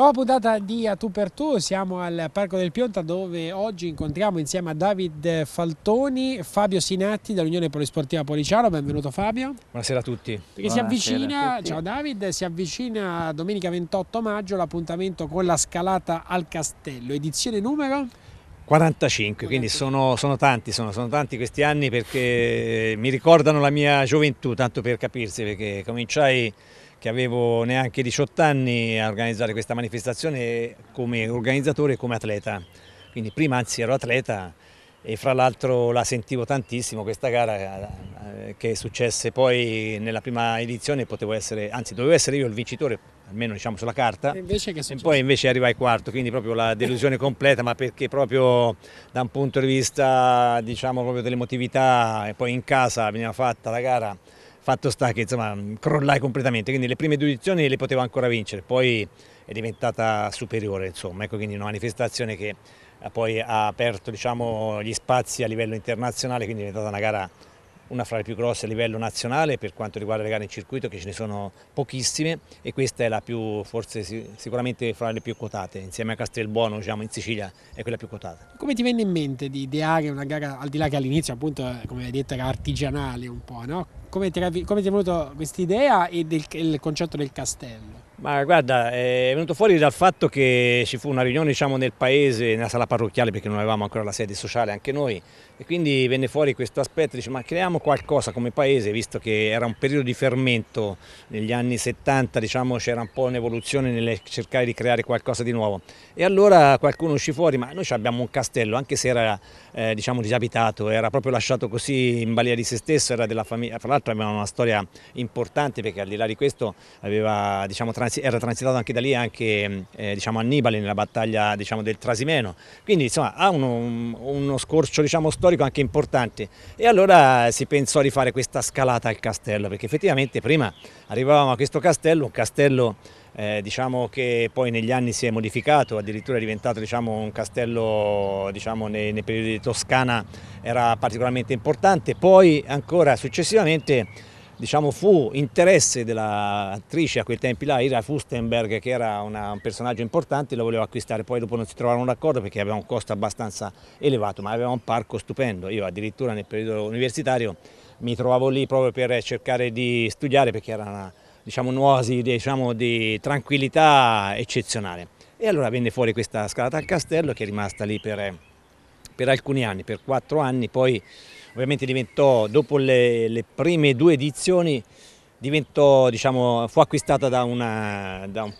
Nuova puntata di A Tu per Tu, siamo al Parco del Pionta dove oggi incontriamo insieme a David Faltoni Fabio Sinatti dell'Unione Polisportiva Policiano, benvenuto Fabio. Buonasera a tutti. Perché si avvicina, tutti. ciao David, si avvicina domenica 28 maggio l'appuntamento con la scalata al castello, edizione numero? 45, quindi sono, sono tanti, sono, sono, tanti questi anni perché mi ricordano la mia gioventù, tanto per capirsi, perché cominciai che avevo neanche 18 anni a organizzare questa manifestazione come organizzatore e come atleta. Quindi prima anzi ero atleta e fra l'altro la sentivo tantissimo questa gara eh, che successe poi nella prima edizione potevo essere, anzi dovevo essere io il vincitore almeno diciamo sulla carta e, invece che e poi invece arrivai quarto quindi proprio la delusione completa ma perché proprio da un punto di vista diciamo proprio dell'emotività e poi in casa veniva fatta la gara fatto sta che insomma, crollai completamente, quindi le prime due edizioni le potevo ancora vincere, poi è diventata superiore, insomma, ecco, quindi una manifestazione che eh, poi ha aperto diciamo, gli spazi a livello internazionale, quindi è diventata una gara una fra le più grosse a livello nazionale per quanto riguarda le gare in circuito che ce ne sono pochissime e questa è la più forse sicuramente fra le più quotate insieme a Castelbuono diciamo in Sicilia è quella più quotata. Come ti venne in mente di ideare una gara al di là che all'inizio appunto eh, come hai detto era artigianale un po' no? come ti, come ti è venuta questa idea e del, il concetto del castello? Ma guarda, eh, è venuto fuori dal fatto che ci fu una riunione diciamo, nel paese, nella sala parrocchiale, perché non avevamo ancora la sede sociale anche noi, e quindi venne fuori questo aspetto, dice ma creiamo qualcosa come paese, visto che era un periodo di fermento, negli anni 70 diciamo, c'era un po' un'evoluzione nel cercare di creare qualcosa di nuovo. E allora qualcuno uscì fuori, ma noi abbiamo un castello, anche se era eh, diciamo, disabitato, era proprio lasciato così in balia di se stesso, era della famiglia, fra l'altro aveva una storia importante perché al di là di questo aveva, diciamo, transi era transitato anche da lì anche eh, diciamo, Annibale nella battaglia diciamo, del Trasimeno. Quindi insomma ha uno, uno scorcio diciamo, storico storico anche importante e allora si pensò di fare questa scalata al castello perché effettivamente prima arrivavamo a questo castello, un castello eh, diciamo che poi negli anni si è modificato, addirittura è diventato diciamo, un castello diciamo, nei, nei periodi di Toscana era particolarmente importante, poi ancora successivamente diciamo, fu interesse dell'attrice a quei tempi là, Ira Fustenberg, che era una, un personaggio importante, lo voleva acquistare, poi dopo non si trovarono d'accordo perché aveva un costo abbastanza elevato, ma aveva un parco stupendo. Io addirittura nel periodo universitario mi trovavo lì proprio per cercare di studiare perché era una, diciamo, un'oasi diciamo, di tranquillità eccezionale. E allora venne fuori questa scalata al castello che è rimasta lì per, per alcuni anni, per quattro anni, poi ovviamente diventò, dopo le, le prime due edizioni, diventò, diciamo, fu acquistata da una, da,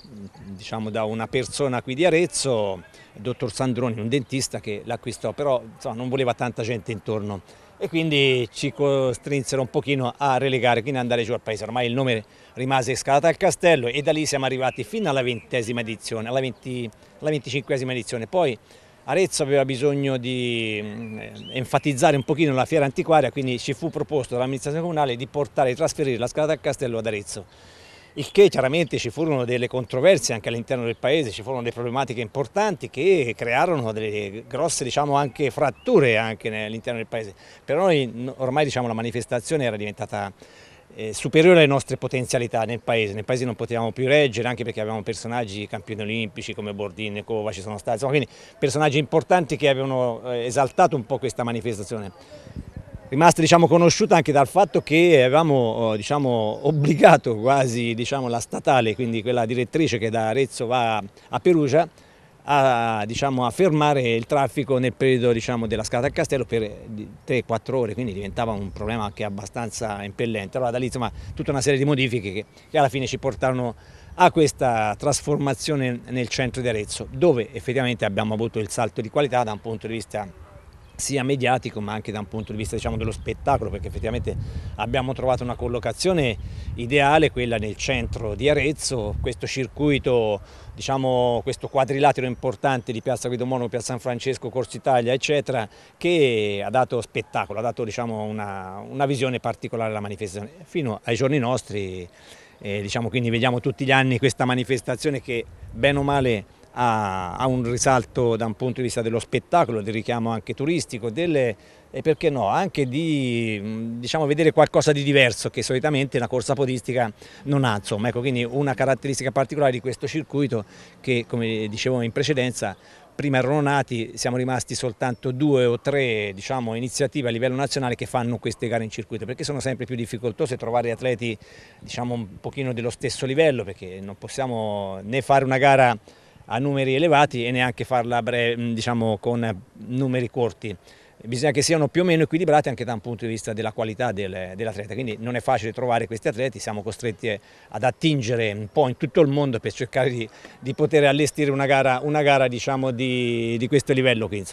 diciamo, da una, persona qui di Arezzo, il dottor Sandroni, un dentista che l'acquistò, però insomma, non voleva tanta gente intorno e quindi ci costrinsero un pochino a relegare, quindi andare giù al paese. Ormai il nome rimase Scalata al Castello e da lì siamo arrivati fino alla ventesima edizione, alla venticinquesima edizione. Poi Arezzo aveva bisogno di mm, enfatizzare un pochino la fiera antiquaria, quindi ci fu proposto dall'amministrazione comunale di portare e trasferire la scalata del castello ad Arezzo. Il che chiaramente ci furono delle controversie anche all'interno del paese, ci furono delle problematiche importanti che crearono delle grosse diciamo, anche fratture anche all'interno del paese. Per noi ormai diciamo, la manifestazione era diventata eh, superiore alle nostre potenzialità nel paese, nel paese non potevamo più reggere anche perché avevamo personaggi campioni olimpici come Bordin e Cova ci sono stati, insomma quindi personaggi importanti che avevano eh, esaltato un po' questa manifestazione. Rimasta diciamo, conosciuta anche dal fatto che avevamo eh, diciamo, obbligato quasi diciamo, la statale, quindi quella direttrice che da Arezzo va a Perugia, a, diciamo, a, fermare il traffico nel periodo diciamo, della scala a Castello per 3-4 ore, quindi diventava un problema anche abbastanza impellente. Allora da lì insomma, tutta una serie di modifiche che, che alla fine ci portarono a questa trasformazione nel centro di Arezzo, dove effettivamente abbiamo avuto il salto di qualità da un punto di vista sia mediatico ma anche da un punto di vista diciamo, dello spettacolo perché effettivamente abbiamo trovato una collocazione ideale, quella nel centro di Arezzo, questo circuito, diciamo, questo quadrilatero importante di Piazza Guido Monaco, Piazza San Francesco, Corso Italia eccetera che ha dato spettacolo, ha dato diciamo, una, una visione particolare alla manifestazione fino ai giorni nostri eh, diciamo, quindi vediamo tutti gli anni questa manifestazione che bene o male ha, ha, un risalto da un punto di vista dello spettacolo, del richiamo anche turistico, delle, e perché no, anche di diciamo, vedere qualcosa di diverso che solitamente la corsa podistica non ha. Insomma, ecco, quindi una caratteristica particolare di questo circuito che, come dicevo in precedenza, prima erano nati, siamo rimasti soltanto due o tre diciamo, iniziative a livello nazionale che fanno queste gare in circuito, perché sono sempre più difficoltose trovare atleti diciamo, un pochino dello stesso livello, perché non possiamo né fare una gara a numeri elevati e neanche farla breve, diciamo, con numeri corti. Bisogna che siano più o meno equilibrate anche da un punto di vista della qualità del, dell'atleta, quindi non è facile trovare questi atleti, siamo costretti eh, ad attingere un po' in tutto il mondo per cercare di, di poter allestire una gara, una gara diciamo, di, di, questo livello. Qui,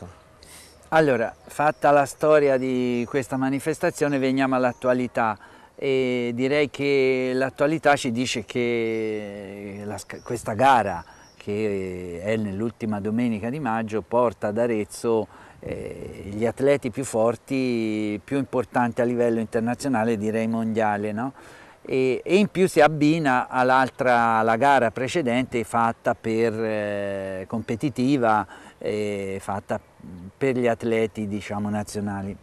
allora, fatta la storia di questa manifestazione, veniamo all'attualità e direi che l'attualità ci dice che la, questa gara che eh, è nell'ultima domenica di maggio, porta ad Arezzo eh, gli atleti più forti, più importanti a livello internazionale, direi mondiale. No? E, e, in più si abbina all'altra, alla gara precedente fatta per eh, competitiva, eh, fatta per gli atleti diciamo, nazionali.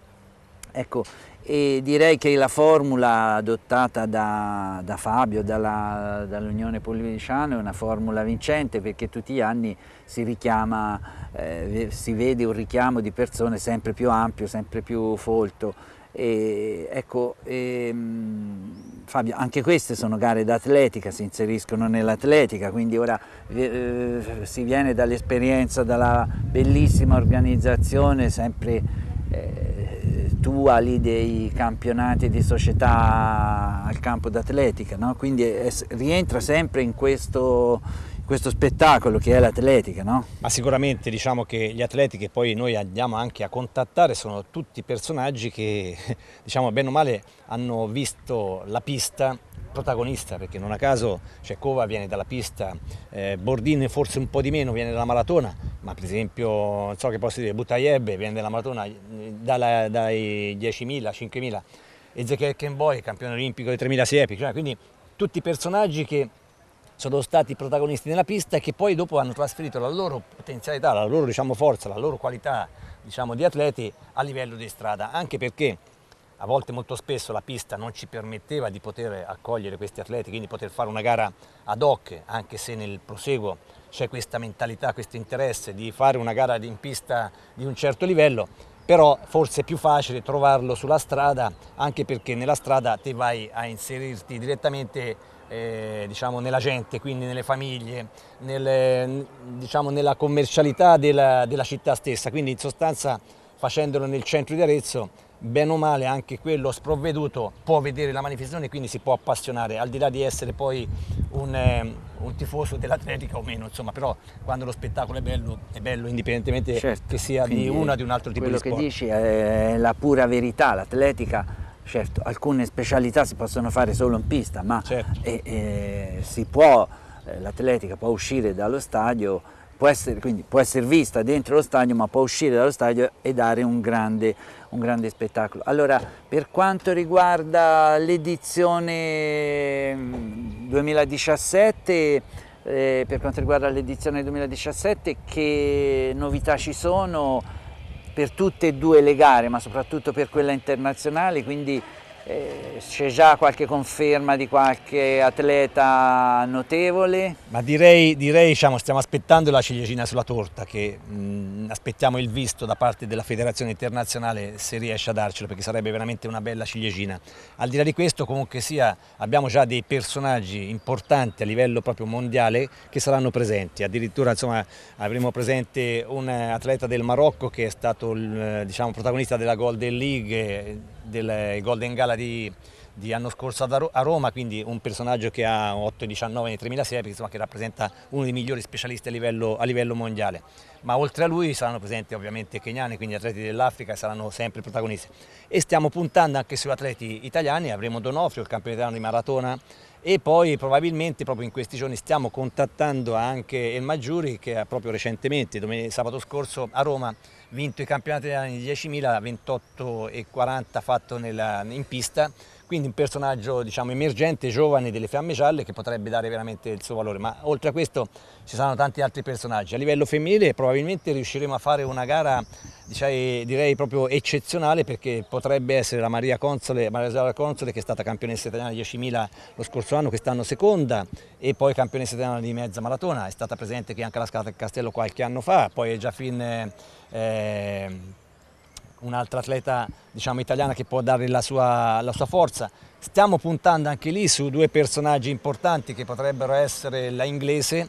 Ecco, e direi che la formula adottata da, da Fabio, dall'Unione dall Polviniciana, è una formula vincente perché tutti gli anni si richiama, eh, si vede un richiamo di persone sempre più ampio, sempre più folto. E, ecco, e, ehm, Fabio, anche queste sono gare d'atletica, si inseriscono nell'atletica, quindi ora eh, eh si viene dall'esperienza, dalla bellissima organizzazione sempre... Eh, tua lì dei campionati di società al campo d'atletica, no? quindi è, rientra sempre in questo, questo spettacolo che è l'atletica, no? Ma sicuramente diciamo che gli atleti che poi noi andiamo anche a contattare sono tutti personaggi che, diciamo bene o male, hanno visto la pista protagonista perché non a caso Cecova cioè, viene dalla pista, eh, Bordin forse un po' di meno viene dalla maratona, ma per esempio, non so che posso dire, Buttaieb viene dalla maratona dalla, dai 10.000, 5.000 Ezekiel Zeker Kenboy, campione olimpico dei 3.000 siepi, cioè, quindi tutti personaggi che sono stati protagonisti nella pista e che poi dopo hanno trasferito la loro potenzialità, la loro diciamo, forza, la loro qualità diciamo, di atleti a livello di strada, anche perché a volte molto spesso la pista non ci permetteva di poter accogliere questi atleti, quindi poter fare una gara ad hoc, anche se nel proseguo c'è questa mentalità, questo interesse di fare una gara in pista di un certo livello, però forse è più facile trovarlo sulla strada, anche perché nella strada te vai a inserirti direttamente eh, diciamo, nella gente, quindi nelle famiglie, nelle, diciamo, nella commercialità della, della città stessa, quindi in sostanza facendolo nel centro di Arezzo bene o male anche quello sprovveduto può vedere la manifestazione e quindi si può appassionare, al di là di essere poi un, eh, un tifoso dell'atletica o meno, insomma, però quando lo spettacolo è bello, è bello indipendentemente certo, che sia di una o di un altro tipo di sport. Quello che dici è la pura verità, l'atletica certo alcune specialità si possono fare solo in pista, ma certo. eh, eh, l'atletica può uscire dallo stadio può essere, quindi, può essere vista dentro lo stadio ma può uscire dallo stadio e dare un grande, un grande spettacolo. Allora, per quanto riguarda l'edizione 2017, mm, eh, per quanto riguarda l'edizione 2017, che novità ci sono per tutte e due le gare, ma soprattutto per quella internazionale, quindi eh, c'è già qualche conferma di qualche atleta notevole? Ma direi, direi diciamo, stiamo aspettando la ciliegina sulla torta, che mh, mm, aspettiamo il visto da parte della Federazione Internazionale se riesce a darcelo, perché sarebbe veramente una bella ciliegina. Al di là di questo comunque sia abbiamo già dei personaggi importanti a livello proprio mondiale che saranno presenti, addirittura insomma, avremo presente un atleta del Marocco che è stato il diciamo, protagonista della Golden League, del Golden Gala di, di anno scorso a Roma, quindi un personaggio che ha 8-19 nei 3000 serie, insomma, che rappresenta uno dei migliori specialisti a livello, a livello, mondiale. Ma oltre a lui saranno presenti ovviamente keniani, quindi atleti dell'Africa saranno sempre protagonisti. E stiamo puntando anche su atleti italiani, avremo Donofrio, il campione italiano di maratona, e poi probabilmente proprio in questi giorni stiamo contattando anche il Maggiuri che ha proprio recentemente, sabato scorso a Roma, vinto i campionati degli anni 10.000, 28 e 40 fatto nella, in pista quindi un personaggio diciamo, emergente, giovane delle Fiamme Gialle che potrebbe dare veramente il suo valore, ma oltre a questo ci saranno tanti altri personaggi. A livello femminile probabilmente riusciremo a fare una gara diciamo, direi proprio eccezionale perché potrebbe essere la Maria Console, Maria Console che è stata campionessa italiana di 10.000 lo scorso anno, quest'anno seconda e poi campionessa italiana di mezza maratona, è stata presente qui anche alla Scala del Castello qualche anno fa, poi è già fin... Eh, un'altra atleta diciamo, italiana che può dare la sua, la sua, forza. Stiamo puntando anche lì su due personaggi importanti che potrebbero essere la inglese,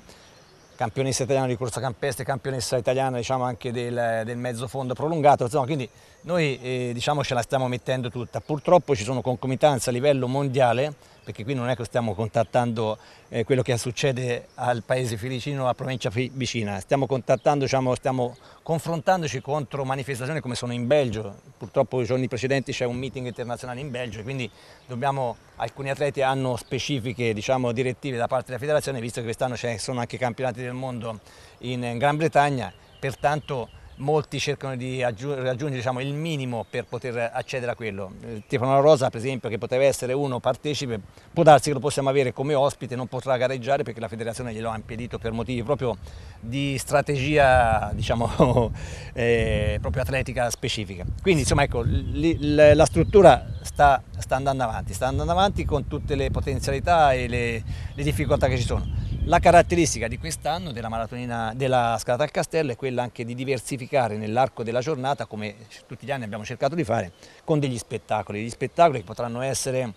campionessa italiana di corsa campestre, campionessa italiana diciamo, anche del, del mezzo fondo prolungato, insomma, quindi noi eh, diciamo ce la stiamo mettendo tutta, purtroppo ci sono concomitanze a livello mondiale perché qui non è che stiamo contattando eh, quello che succede al paese filicino, alla provincia vicina, stiamo contattando, diciamo, stiamo confrontandoci contro manifestazioni come sono in Belgio, purtroppo i giorni precedenti c'è un meeting internazionale in Belgio, quindi dobbiamo, alcuni atleti hanno specifiche diciamo, direttive da parte della federazione, visto che quest'anno ci sono anche campionati del mondo in, in Gran Bretagna, pertanto molti cercano di raggiungere diciamo, il minimo per poter accedere a quello. Eh, Stefano La Rosa, per esempio, che poteva essere uno partecipe, può darsi che lo possiamo avere come ospite, non potrà gareggiare perché la federazione glielo ha impedito per motivi proprio di strategia, diciamo, eh, proprio atletica specifica. Quindi, insomma, ecco, la struttura sta, sta, andando avanti, sta andando avanti con tutte le potenzialità e le, le difficoltà che ci sono la caratteristica di quest'anno della maratonina della scalata al castello è quella anche di diversificare nell'arco della giornata, come tutti gli anni abbiamo cercato di fare, con degli spettacoli. Gli spettacoli che potranno essere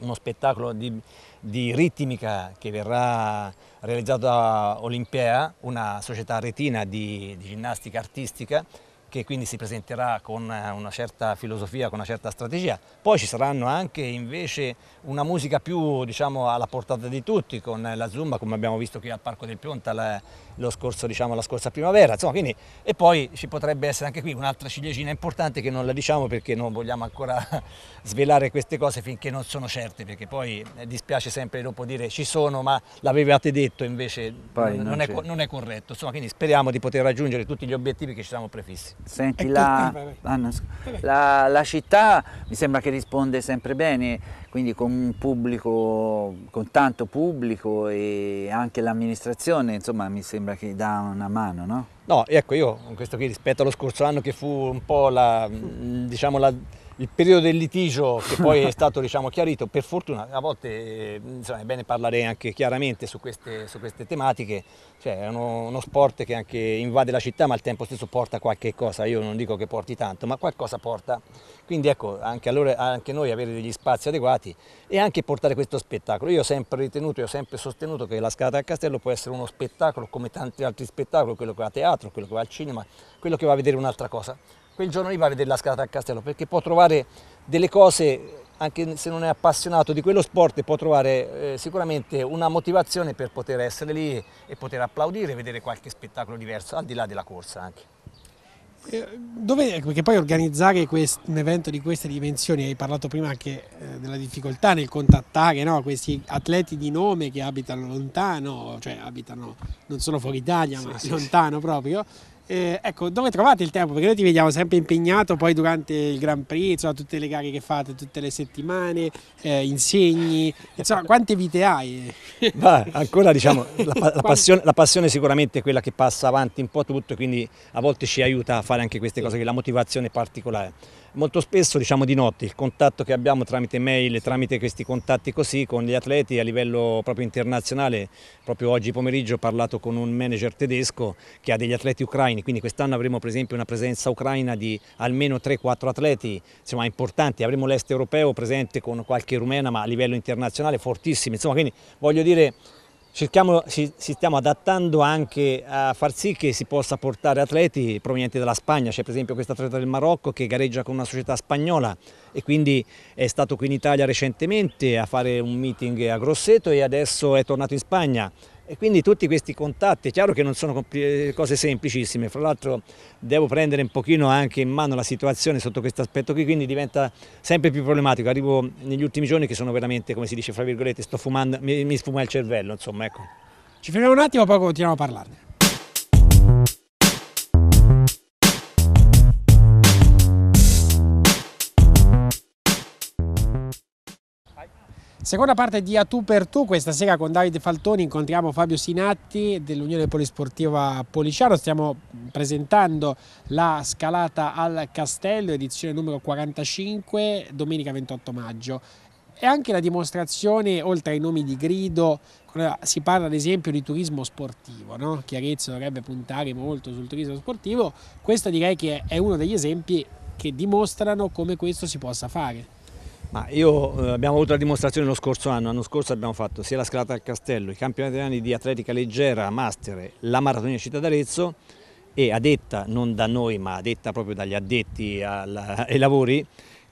uno spettacolo di, di ritmica che verrà realizzato da Olimpea, una società retina di, di ginnastica artistica, che quindi si presenterà con eh, una certa filosofia, con una certa strategia. Poi ci saranno anche invece una musica più diciamo, alla portata di tutti, con la Zumba come abbiamo visto qui al Parco del Pionta la, scorso, diciamo, la scorsa primavera. Insomma, quindi, e poi ci potrebbe essere anche qui un'altra ciliegina importante che non la diciamo perché non vogliamo ancora svelare queste cose finché non sono certe, perché poi eh, dispiace sempre dopo dire ci sono ma l'avevate detto invece non, non, è, non è corretto. Insomma, quindi speriamo di poter raggiungere tutti gli obiettivi che ci siamo prefissi. Senti, ecco, la, eh, la, la, città mi sembra che risponde sempre bene, quindi con un pubblico, con tanto pubblico e anche l'amministrazione, insomma, mi sembra che dà una mano, no? No, ecco, io questo qui rispetto allo scorso anno che fu un po' la, diciamo, la il periodo del litigio che poi è stato diciamo, chiarito, per fortuna a volte insomma, è bene parlare anche chiaramente su queste, su queste tematiche, cioè, è uno, uno, sport che anche invade la città ma al tempo stesso porta qualche cosa, io non dico che porti tanto, ma qualcosa porta, quindi ecco anche, allora, anche noi avere degli spazi adeguati e anche portare questo spettacolo, io ho sempre ritenuto, e ho sempre sostenuto che la scala del castello può essere uno spettacolo come tanti altri spettacoli, quello che va a teatro, quello che va al cinema, quello che va a vedere un'altra cosa quel giorno lì va a vedere la scalata al castello perché può trovare delle cose anche se non è appassionato di quello sport può trovare eh, sicuramente una motivazione per poter essere lì e poter applaudire e vedere qualche spettacolo diverso al di là della corsa anche. Eh, dove, ecco, perché poi organizzare quest, un evento di queste dimensioni, hai parlato prima anche eh, della difficoltà nel contattare no? questi atleti di nome che abitano lontano, cioè abitano non solo fuori Italia sì, ma sì, lontano sì. proprio, eh, ecco, dove trovate il tempo? Perché noi ti vediamo sempre impegnato poi durante il Gran Prix, insomma, tutte le gare che fate, tutte le settimane, eh, insegni, insomma, quante vite hai? Bah, ancora diciamo, la, la, passione, la, passione, sicuramente è quella che passa avanti un po' tutto, quindi a volte ci aiuta a fare anche queste cose, che la motivazione è particolare. Molto spesso diciamo di notte il contatto che abbiamo tramite mail, tramite questi contatti così con gli atleti a livello proprio internazionale, proprio oggi pomeriggio ho parlato con un manager tedesco che ha degli atleti ucraini, quindi quest'anno avremo per esempio una presenza ucraina di almeno 3-4 atleti insomma, importanti, avremo l'est europeo presente con qualche rumena ma a livello internazionale fortissimi, insomma quindi voglio dire Cerchiamo, ci, ci, stiamo adattando anche a far sì che si possa portare atleti provenienti dalla Spagna, c'è per esempio questa atleta del Marocco che gareggia con una società spagnola e quindi è stato qui in Italia recentemente a fare un meeting a Grosseto e adesso è tornato in Spagna e quindi tutti questi contatti, è chiaro che non sono cose semplicissime, fra l'altro devo prendere un pochino anche in mano la situazione sotto questo aspetto qui, quindi diventa sempre più problematico. Arrivo negli ultimi giorni che sono veramente, come si dice, fra virgolette, sto fumando, mi, mi sfuma il cervello, insomma, ecco. Ci fermiamo un attimo poi continuiamo a parlarne. Seconda parte di A tu per tu, questa sera con Davide Faltoni incontriamo Fabio Sinatti dell'Unione Polisportiva Policiano, stiamo presentando la scalata al Castello, edizione numero 45, domenica 28 maggio e anche la dimostrazione, oltre ai nomi di grido, si parla ad esempio di turismo sportivo, no? Chiarezza dovrebbe puntare molto sul turismo sportivo, questo direi che è uno degli esempi che dimostrano come questo si possa fare. Ma io eh, abbiamo avuto la dimostrazione lo scorso anno, l'anno scorso abbiamo fatto sia la scalata al castello, i campionati italiani di atletica leggera, master, la maratona città d'Arezzo e a detta, non da noi ma a detta proprio dagli addetti al, ai lavori,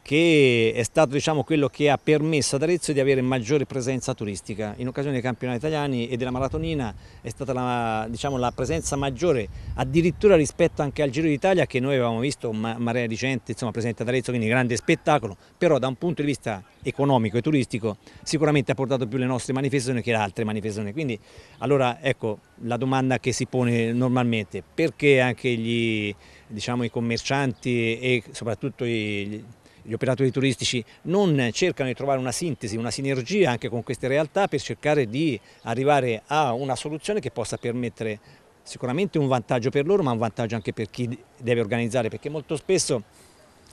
che è stato diciamo, quello che ha permesso ad Arezzo di avere maggiore presenza turistica. In occasione dei campionati italiani e della maratonina è stata la, diciamo, la presenza maggiore, addirittura rispetto anche al Giro d'Italia che noi avevamo visto ma marea di gente insomma, presente ad Arezzo, quindi grande spettacolo, però da un punto di vista economico e turistico sicuramente ha portato più le nostre manifestazioni che le altre manifestazioni. Quindi allora ecco la domanda che si pone normalmente, perché anche gli, diciamo, i commercianti e soprattutto i gli operatori turistici non cercano di trovare una sintesi, una sinergia anche con queste realtà per cercare di arrivare a una soluzione che possa permettere sicuramente un vantaggio per loro ma un vantaggio anche per chi deve organizzare perché molto spesso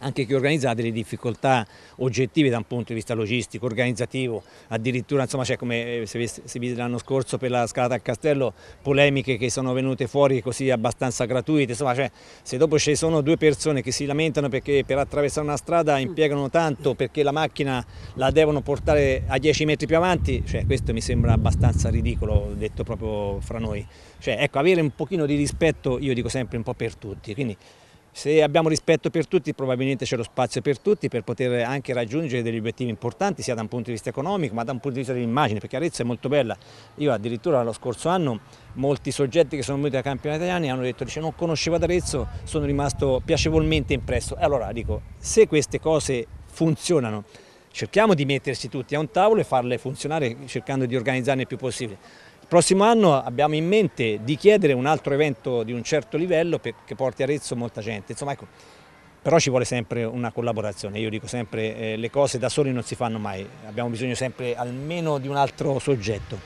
anche chi organizza ha delle difficoltà oggettive da un punto di vista logistico, organizzativo, addirittura insomma c'è come eh, si vide l'anno scorso per la scalata al castello polemiche che sono venute fuori così abbastanza gratuite, insomma cioè, se dopo ci sono due persone che si lamentano perché per attraversare una strada impiegano tanto perché la macchina la devono portare a 10 metri più avanti, cioè, questo mi sembra abbastanza ridicolo detto proprio fra noi, cioè, ecco avere un pochino di rispetto io dico sempre un po' per tutti, quindi se abbiamo rispetto per tutti probabilmente c'è lo spazio per tutti per poter anche raggiungere degli obiettivi importanti sia da un punto di vista economico ma da un punto di vista dell'immagine perché Arezzo è molto bella. Io addirittura lo scorso anno molti soggetti che sono venuti da campioni italiani hanno detto dice, non conoscevo Arezzo, sono rimasto piacevolmente impresso. E allora dico se queste cose funzionano cerchiamo di mettersi tutti a un tavolo e farle funzionare cercando di organizzarne il più possibile. Prossimo anno abbiamo in mente di chiedere un altro evento di un certo livello che porti a Arezzo molta gente. Insomma, ecco, però ci vuole sempre una collaborazione, io dico sempre eh, le cose da soli non si fanno mai, abbiamo bisogno sempre almeno di un altro soggetto.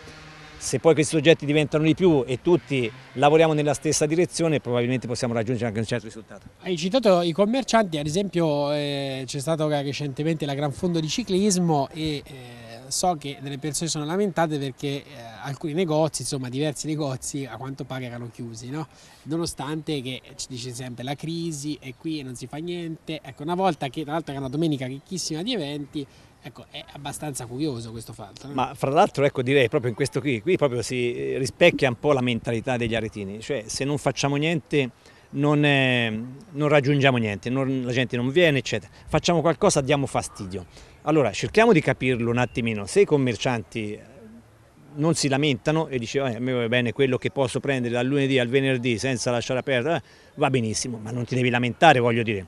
Se poi questi soggetti diventano di più e tutti lavoriamo nella stessa direzione probabilmente possiamo raggiungere anche un certo risultato. Hai citato i commercianti, ad esempio eh, c'è stato recentemente la Gran Fondo di Ciclismo e... Eh so che delle persone sono lamentate perché eh, alcuni negozi, insomma diversi negozi a quanto pare erano chiusi, no? nonostante che ci dice sempre la crisi e qui non si fa niente, ecco una volta che tra l'altro era una domenica ricchissima di eventi, Ecco, è abbastanza curioso questo fatto. No? Ma fra l'altro, ecco, direi proprio in questo qui, qui proprio si eh, rispecchia un po' la mentalità degli aretini, cioè se non facciamo niente non, eh, non raggiungiamo niente, non, la gente non viene, eccetera. Facciamo qualcosa, diamo fastidio. Allora cerchiamo di capirlo un attimino, se i commercianti eh, non si lamentano e dice eh, a me va bene quello che posso prendere dal lunedì al venerdì senza lasciare aperto, eh, va benissimo, ma non ti devi lamentare voglio dire.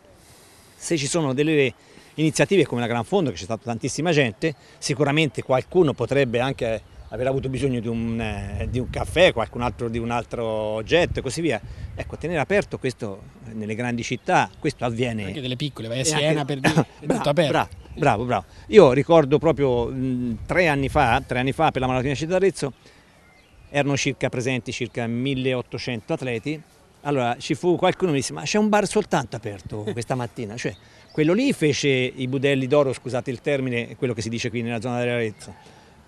Se ci sono delle iniziative come la Gran Fondo, che c'è stata tantissima gente, sicuramente qualcuno potrebbe anche aver avuto bisogno di un, eh, di un caffè, qualcun altro di un altro oggetto e così via. Ecco, tenere aperto questo eh, nelle grandi città, questo avviene. Anche delle piccole, vai a Siena anche... per dire, è tutto aperto. Bravo. Bravo, bravo. Io ricordo proprio mh, tre, anni fa, tre anni fa per la Maratona Città d'Arezzo erano circa presenti circa 1800 atleti. Allora ci fu qualcuno che mi disse ma c'è un bar soltanto aperto questa mattina, cioè quello lì fece i budelli d'oro, scusate il termine, quello che si dice qui nella zona dell'Arezzo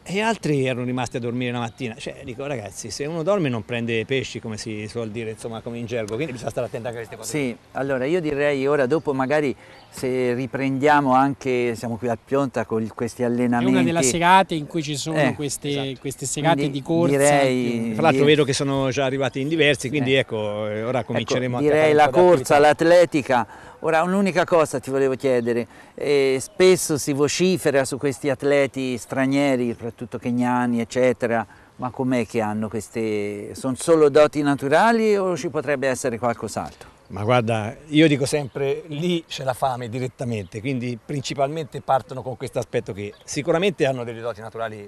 e altri erano rimasti a dormire la mattina. Cioè, dico ragazzi, se uno dorme non prende pesci, come si suol dire, insomma, come in gergo, quindi bisogna stare attenti a queste cose. Sì, allora io direi ora dopo magari se riprendiamo anche, siamo qui al Pionta con questi allenamenti. È una delle segate in cui ci sono eh, queste, esatto. queste, serate quindi di corsa. Direi, Tra l'altro vedo che sono già arrivati in diversi, quindi eh. ecco, ora ecco, cominceremo ecco, a Direi la corsa, l'atletica Ora un'unica cosa ti volevo chiedere, eh, spesso si vocifera su questi atleti stranieri, soprattutto keniani eccetera, ma com'è che hanno queste, sono solo doti naturali o ci potrebbe essere qualcos'altro? Ma guarda, io dico sempre, lì c'è la fame direttamente, quindi principalmente partono con questo aspetto che sicuramente hanno delle doti naturali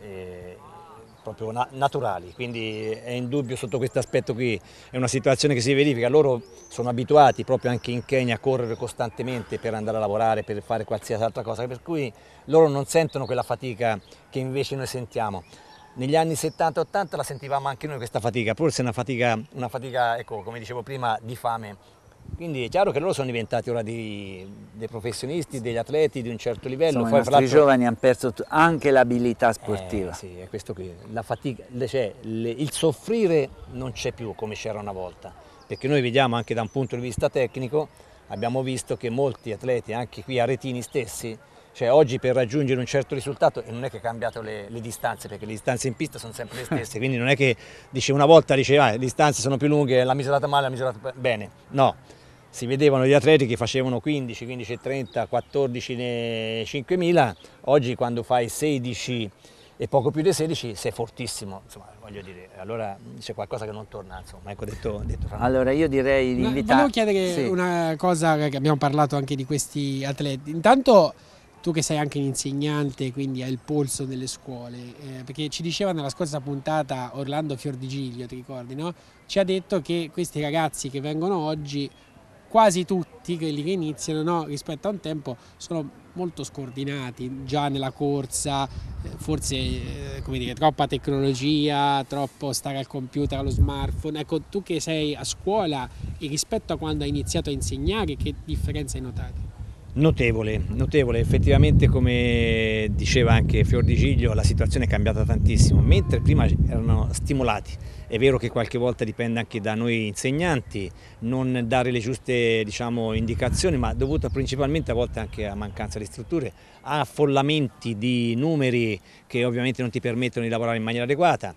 eh, proprio na naturali, quindi è indubbio sotto questo aspetto qui, è una situazione che si verifica, loro sono abituati proprio anche in Kenya a correre costantemente per andare a lavorare, per fare qualsiasi altra cosa, per cui loro non sentono quella fatica che invece noi sentiamo. Negli anni 70-80 la sentivamo anche noi questa fatica, forse una fatica, una fatica ecco, come dicevo prima, di fame quindi è chiaro che loro sono diventati ora dei, dei professionisti, degli atleti di un certo livello. Insomma, Poi, I nostri giovani hanno perso anche l'abilità sportiva. Eh, sì, è questo qui. La fatica, cioè, le, il soffrire non c'è più come c'era una volta. Perché noi vediamo anche da un punto di vista tecnico, abbiamo visto che molti atleti, anche qui aretini stessi, cioè oggi per raggiungere un certo risultato, e non è che ha cambiato le, le, distanze, perché le distanze in pista sono sempre le stesse, quindi non è che dice, una volta diceva ah, le distanze sono più lunghe, l'ha misurata male, l'ha misurata bene, no. Si vedevano gli atleti che facevano 15, 15 e 30 14 nei 5.000, oggi quando fai 16 e poco più di 16 sei fortissimo, insomma voglio dire, allora c'è qualcosa che non torna, insomma, ecco detto, detto Allora io direi di invitare... Volevo chiedere sì. una cosa, che abbiamo parlato anche di questi atleti, intanto tu che sei anche un insegnante, quindi hai il polso delle scuole, eh, perché ci diceva nella scorsa puntata Orlando Fiordigiglio, ti ricordi, no? Ci ha detto che questi ragazzi che vengono oggi, quasi tutti quelli che iniziano no? rispetto a un tempo, sono molto scordinati già nella corsa, eh, forse eh, come dire, troppa tecnologia, troppo stare al computer, allo smartphone. Ecco, tu che sei a scuola e rispetto a quando hai iniziato a insegnare, che differenza hai notato? Notevole, notevole, effettivamente come diceva anche Fior di Giglio la situazione è cambiata tantissimo, mentre prima erano stimolati, è vero che qualche volta dipende anche da noi insegnanti, non dare le giuste diciamo, indicazioni, ma dovuta principalmente a volte anche a mancanza di strutture, a affollamenti di numeri che ovviamente non ti permettono di lavorare in maniera adeguata,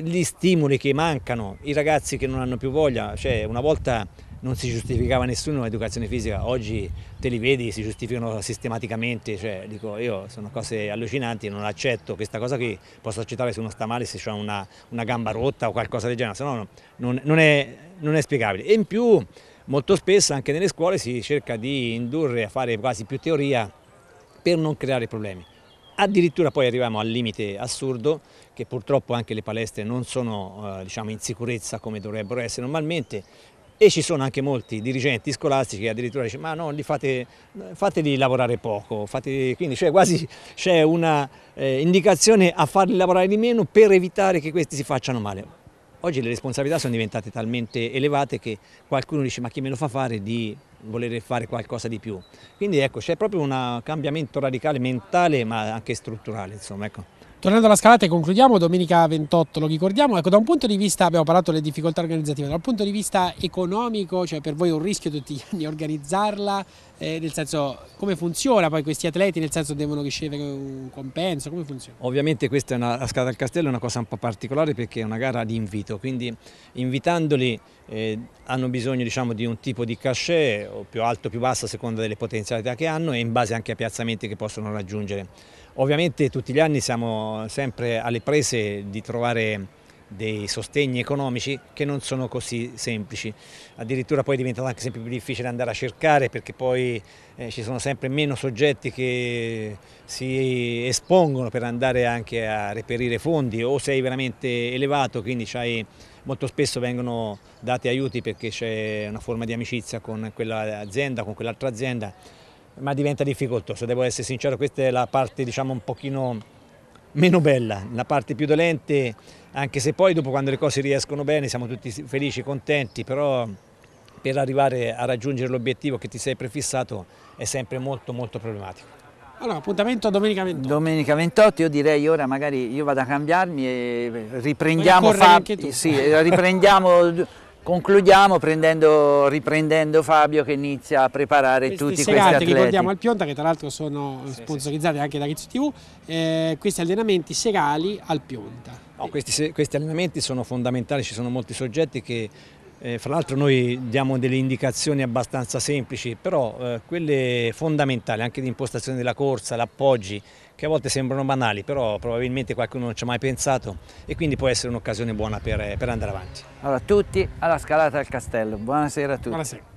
gli stimoli che mancano, i ragazzi che non hanno più voglia, cioè una volta non si giustificava nessuno l'educazione fisica, oggi te li vedi, si giustificano sistematicamente, cioè dico io sono cose allucinanti, non accetto questa cosa qui, posso accettare se uno sta male, se ha una, una, gamba rotta o qualcosa del genere, se no non, non, è, non è spiegabile. E in più molto spesso anche nelle scuole si cerca di indurre a fare quasi più teoria per non creare problemi. Addirittura poi arriviamo al limite assurdo che purtroppo anche le palestre non sono eh, diciamo, in sicurezza come dovrebbero essere normalmente e ci sono anche molti dirigenti scolastici che addirittura dicono ma no, fate, fateli lavorare poco, fateli... quindi cioè, quasi c'è un'indicazione eh, a farli lavorare di meno per evitare che questi si facciano male. Oggi le responsabilità sono diventate talmente elevate che qualcuno dice ma chi me lo fa fare di volere fare qualcosa di più. Quindi ecco c'è proprio un cambiamento radicale mentale ma anche strutturale. Insomma, ecco. Tornando alla scalata e concludiamo, domenica 28 lo ricordiamo, ecco da un punto di vista, abbiamo parlato delle difficoltà organizzative, da un punto di vista economico, cioè per voi è un rischio tutti gli anni organizzarla, eh, nel senso, come funziona poi questi atleti? Nel senso, devono ricevere un compenso? Come funziona? Ovviamente questa è una, la scala del castello è una cosa un po' particolare perché è una gara di invito, quindi invitandoli eh, hanno bisogno diciamo, di un tipo di cachet o più alto o più basso a seconda delle potenzialità che hanno e in base anche ai piazzamenti che possono raggiungere. Ovviamente tutti gli anni siamo sempre alle prese di trovare dei sostegni economici che non sono così semplici. Addirittura poi è diventato anche sempre più difficile andare a cercare perché poi eh, ci sono sempre meno soggetti che si espongono per andare anche a reperire fondi o sei veramente elevato, quindi molto spesso vengono dati aiuti perché c'è una forma di amicizia con quell'azienda, con quell'altra azienda, ma diventa difficoltoso, devo essere sincero, questa è la parte diciamo un pochino meno bella, la parte più dolente anche se poi dopo quando le cose riescono bene siamo tutti felici, e contenti, però per arrivare a raggiungere l'obiettivo che ti sei prefissato è sempre molto molto problematico. Allora, appuntamento a domenica 28. Domenica 28, io direi ora magari io vado a cambiarmi e riprendiamo, fa... sì, riprendiamo Concludiamo prendendo, riprendendo Fabio che inizia a preparare questi tutti serate, questi atleti. ricordiamo al Pionta che tra l'altro sono sì, sponsorizzate sì. anche da Rizzo TV, eh, questi allenamenti serali al Pionta. No, questi, questi allenamenti sono fondamentali, ci sono molti soggetti che eh, fra l'altro noi diamo delle indicazioni abbastanza semplici, però eh, quelle fondamentali, anche di impostazione della corsa, l'appoggi, che a volte sembrano banali, però probabilmente qualcuno non ci ha mai pensato e quindi può essere un'occasione buona per, eh, per andare avanti. Allora, tutti alla scalata al castello. Buonasera a tutti. Buonasera.